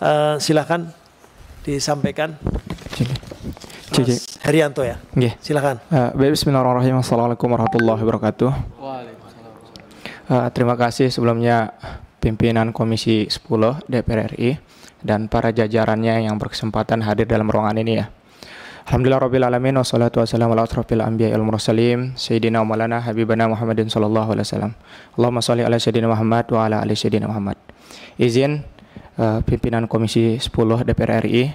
uh, eh, silahkan disampaikan. Mas Herianto ya. Yeah. Silakan. Uh, Bismillahirrahmanirrahim. Assalamualaikum warahmatullahi wabarakatuh. Uh, terima kasih sebelumnya pimpinan Komisi 10 DPR RI dan para jajarannya yang berkesempatan hadir dalam ruangan ini ya. Alhamdulillah rabbil alamin wassalatu wassalamu ala asrofil anbiya wal mursalin sayyidina wa malana habibana Muhammadin sallallahu alaihi wasallam. Allahumma salli ala sayyidina Muhammad wa ala ali sayyidina Muhammad. Izin Eh, pimpinan Komisi 10 DPR RI.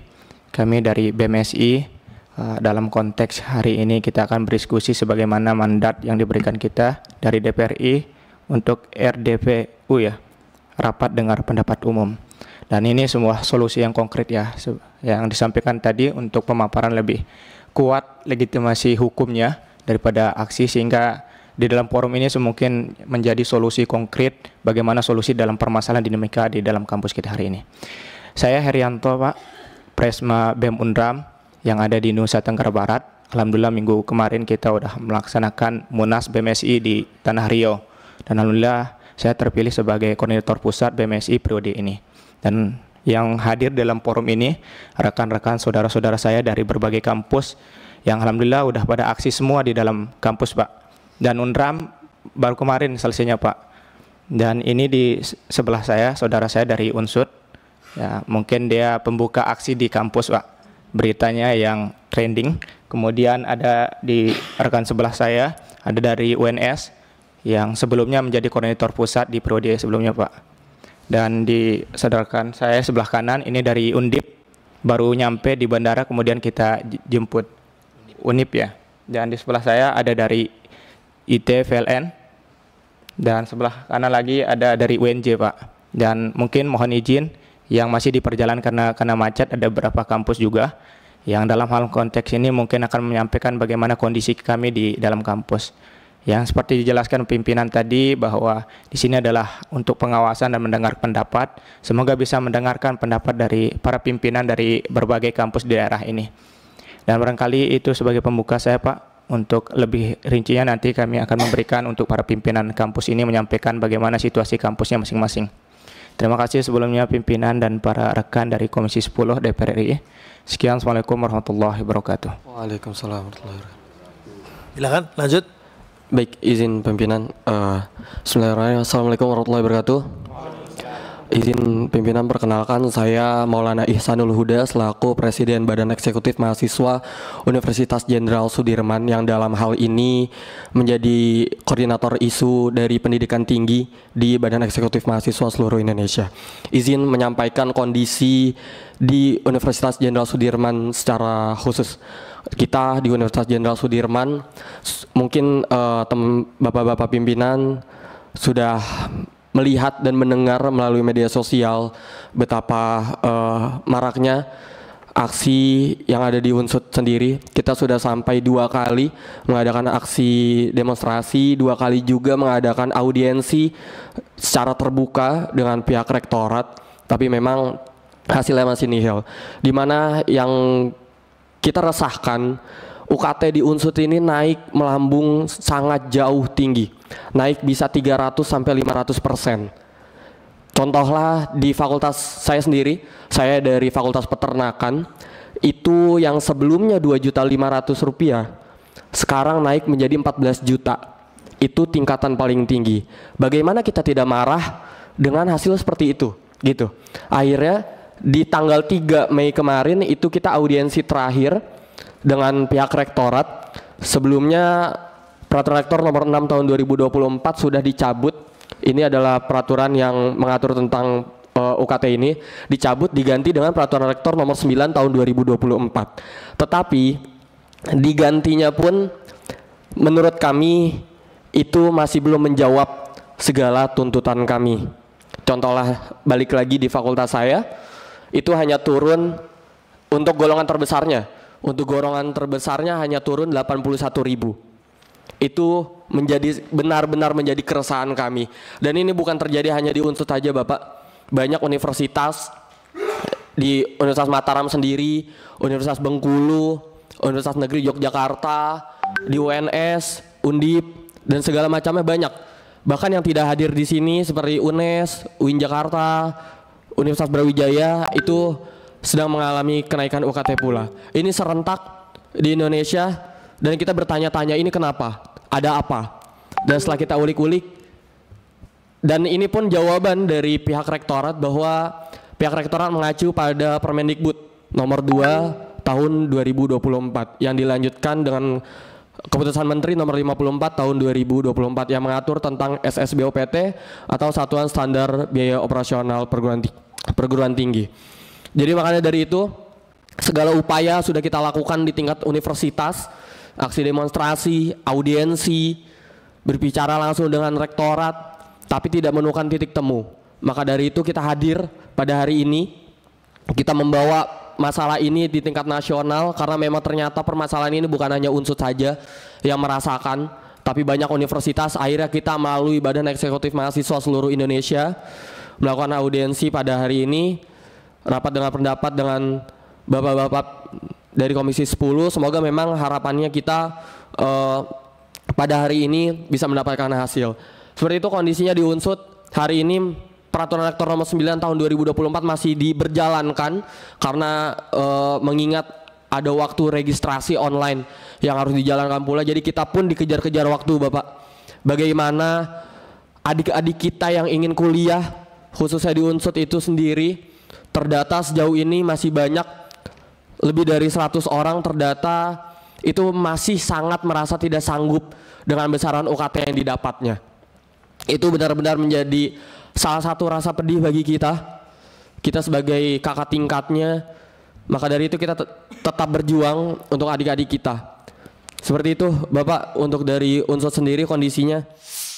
Kami dari BMSI eh, dalam konteks hari ini kita akan berdiskusi sebagaimana mandat yang diberikan kita dari DPRI untuk RDPU ya, rapat dengar pendapat umum. Dan ini semua solusi yang konkret ya yang disampaikan tadi untuk pemaparan lebih kuat legitimasi hukumnya daripada aksi sehingga di dalam forum ini semungkin menjadi solusi konkret bagaimana solusi dalam permasalahan dinamika di dalam kampus kita hari ini. Saya Herianto Pak, Presma BEM Undram yang ada di Nusa Tenggara Barat. Alhamdulillah minggu kemarin kita sudah melaksanakan Munas BMSI di Tanah Rio. Dan Alhamdulillah saya terpilih sebagai koordinator pusat BMSI periode ini. Dan yang hadir dalam forum ini, rekan-rekan saudara-saudara saya dari berbagai kampus yang Alhamdulillah sudah pada aksi semua di dalam kampus Pak dan UNRAM baru kemarin selesainya Pak. Dan ini di sebelah saya, saudara saya dari Unsud. Ya, mungkin dia pembuka aksi di kampus Pak. Beritanya yang trending. Kemudian ada di rekan sebelah saya, ada dari UNS yang sebelumnya menjadi koordinator pusat di periode sebelumnya Pak. Dan di sadarkan saya sebelah kanan ini dari Undip baru nyampe di bandara kemudian kita jemput Unip ya. Dan di sebelah saya ada dari IT, VLN. Dan sebelah kanan lagi ada dari UNJ, Pak. Dan mungkin mohon izin yang masih diperjalan karena karena macet ada beberapa kampus juga yang dalam hal konteks ini mungkin akan menyampaikan bagaimana kondisi kami di dalam kampus. Yang seperti dijelaskan pimpinan tadi bahwa di sini adalah untuk pengawasan dan mendengar pendapat. Semoga bisa mendengarkan pendapat dari para pimpinan dari berbagai kampus di daerah ini. Dan barangkali itu sebagai pembuka saya Pak untuk lebih rincinya nanti kami akan memberikan untuk para pimpinan kampus ini menyampaikan bagaimana situasi kampusnya masing-masing. Terima kasih sebelumnya pimpinan dan para rekan dari Komisi 10 DPR RI. Sekian, Assalamualaikum warahmatullahi wabarakatuh. Waalaikumsalam warahmatullahi wabarakatuh. Silakan lanjut. Baik, izin pimpinan. Uh, Assalamualaikum warahmatullahi wabarakatuh. Izin pimpinan perkenalkan saya Maulana Ihsanul Huda selaku Presiden Badan Eksekutif Mahasiswa Universitas Jenderal Sudirman yang dalam hal ini menjadi koordinator isu dari pendidikan tinggi di Badan Eksekutif Mahasiswa seluruh Indonesia. Izin menyampaikan kondisi di Universitas Jenderal Sudirman secara khusus. Kita di Universitas Jenderal Sudirman mungkin uh, bapak-bapak pimpinan sudah melihat dan mendengar melalui media sosial betapa uh, maraknya aksi yang ada di Unsut sendiri. Kita sudah sampai dua kali mengadakan aksi demonstrasi, dua kali juga mengadakan audiensi secara terbuka dengan pihak rektorat. Tapi memang hasilnya masih nihil. Dimana yang kita resahkan UKT di Unsut ini naik melambung sangat jauh tinggi. Naik bisa 300 sampai 500 persen. Contohlah di fakultas saya sendiri, saya dari fakultas peternakan, itu yang sebelumnya 2.500 rupiah, sekarang naik menjadi 14 juta. Itu tingkatan paling tinggi. Bagaimana kita tidak marah dengan hasil seperti itu? Gitu. Akhirnya di tanggal 3 Mei kemarin itu kita audiensi terakhir dengan pihak rektorat. Sebelumnya peraturan rektor nomor 6 tahun 2024 sudah dicabut. Ini adalah peraturan yang mengatur tentang uh, eh, UKT ini dicabut diganti dengan peraturan rektor nomor 9 tahun 2024. Tetapi digantinya pun menurut kami itu masih belum menjawab segala tuntutan kami. Contohlah balik lagi di fakultas saya itu hanya turun untuk golongan terbesarnya untuk gorongan terbesarnya hanya turun 81 ribu. Itu menjadi benar-benar menjadi keresahan kami. Dan ini bukan terjadi hanya di Unsut saja Bapak. Banyak universitas di Universitas Mataram sendiri, Universitas Bengkulu, Universitas Negeri Yogyakarta, di UNS, Undip, dan segala macamnya banyak. Bahkan yang tidak hadir di sini seperti UNES, UIN Jakarta, Universitas Brawijaya itu sedang mengalami kenaikan UKT pula. Ini serentak di Indonesia dan kita bertanya-tanya ini kenapa? Ada apa? Dan setelah kita ulik-ulik dan ini pun jawaban dari pihak rektorat bahwa pihak rektorat mengacu pada Permendikbud nomor 2 tahun 2024 yang dilanjutkan dengan Keputusan Menteri Nomor 54 Tahun 2024 yang mengatur tentang SSBOPT atau Satuan Standar Biaya Operasional Perguruan, Perguruan Tinggi. Jadi makanya dari itu segala upaya sudah kita lakukan di tingkat universitas, aksi demonstrasi, audiensi, berbicara langsung dengan rektorat, tapi tidak menemukan titik temu. Maka dari itu kita hadir pada hari ini, kita membawa masalah ini di tingkat nasional karena memang ternyata permasalahan ini bukan hanya unsur saja yang merasakan, tapi banyak universitas akhirnya kita melalui Badan Eksekutif Mahasiswa seluruh Indonesia melakukan audiensi pada hari ini rapat dengan pendapat dengan bapak-bapak dari Komisi 10. Semoga memang harapannya kita uh, pada hari ini bisa mendapatkan hasil. Seperti itu kondisinya di Unsut hari ini peraturan rektor nomor 9 tahun 2024 masih diberjalankan karena uh, mengingat ada waktu registrasi online yang harus dijalankan pula. Jadi kita pun dikejar-kejar waktu, Bapak. Bagaimana adik-adik kita yang ingin kuliah khususnya di Unsut itu sendiri terdata sejauh ini masih banyak lebih dari 100 orang terdata itu masih sangat merasa tidak sanggup dengan besaran UKT yang didapatnya. Itu benar-benar menjadi salah satu rasa pedih bagi kita. Kita sebagai kakak tingkatnya, maka dari itu kita tetap berjuang untuk adik-adik kita. Seperti itu, Bapak, untuk dari unsur sendiri kondisinya.